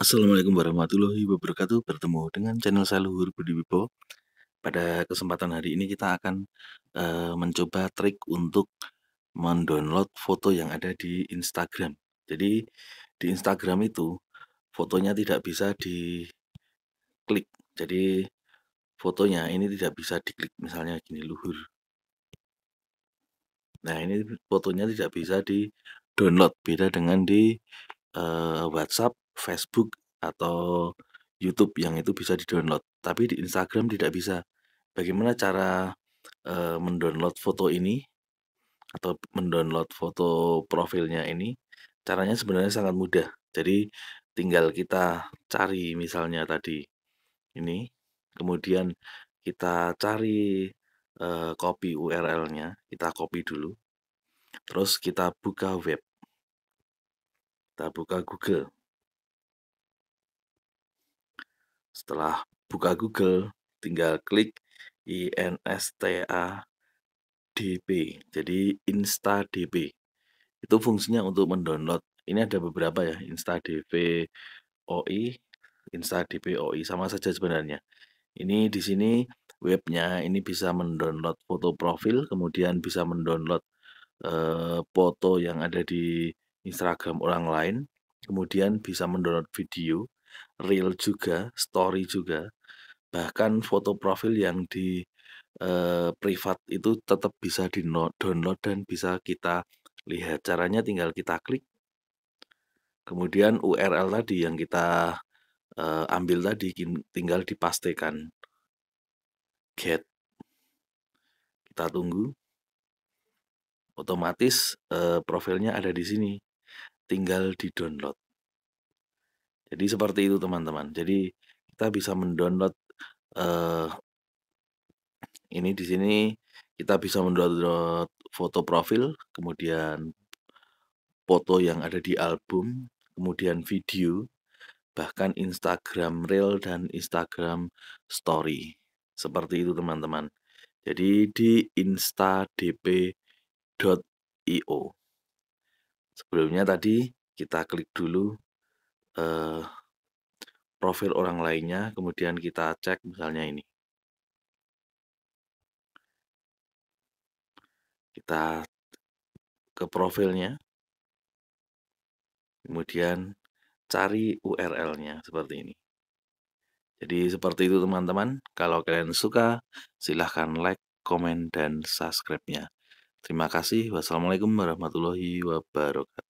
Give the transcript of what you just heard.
Assalamualaikum warahmatullahi wabarakatuh Bertemu dengan channel saya Luhur Budi Wibo Pada kesempatan hari ini kita akan uh, mencoba trik untuk mendownload foto yang ada di Instagram jadi di Instagram itu fotonya tidak bisa di klik. Jadi fotonya ini tidak bisa diklik misalnya gini luhur. Nah, ini fotonya tidak bisa di download beda dengan di uh, WhatsApp, Facebook atau YouTube yang itu bisa di-download. Tapi di Instagram tidak bisa. Bagaimana cara uh, mendownload foto ini atau mendownload foto profilnya ini Caranya sebenarnya sangat mudah. Jadi tinggal kita cari misalnya tadi ini, kemudian kita cari e, copy URL-nya, kita copy dulu. Terus kita buka web. Kita buka Google. Setelah buka Google, tinggal klik INSTA Jadi InstaDB. Itu fungsinya untuk mendownload. Ini ada beberapa ya, InstaDP OI, InstaDP OI sama saja sebenarnya. Ini di sini webnya ini bisa mendownload foto profil, kemudian bisa mendownload eh, foto yang ada di Instagram orang lain, kemudian bisa mendownload video, reel juga, story juga, bahkan foto profil yang di eh, privat itu tetap bisa di download dan bisa kita Lihat caranya tinggal kita klik. Kemudian URL tadi yang kita uh, ambil tadi tinggal dipastikan. Get. Kita tunggu. Otomatis uh, profilnya ada di sini. Tinggal di-download. Jadi seperti itu teman-teman. Jadi kita bisa mendownload uh, ini di sini kita bisa mendownload foto profil, kemudian foto yang ada di album, kemudian video, bahkan Instagram Reel dan Instagram Story. Seperti itu teman-teman. Jadi di instadp.io. Sebelumnya tadi kita klik dulu eh, profil orang lainnya, kemudian kita cek misalnya ini. Kita ke profilnya. Kemudian cari URL-nya seperti ini. Jadi seperti itu teman-teman. Kalau kalian suka, silahkan like, komen, dan subscribe-nya. Terima kasih. Wassalamualaikum warahmatullahi wabarakatuh.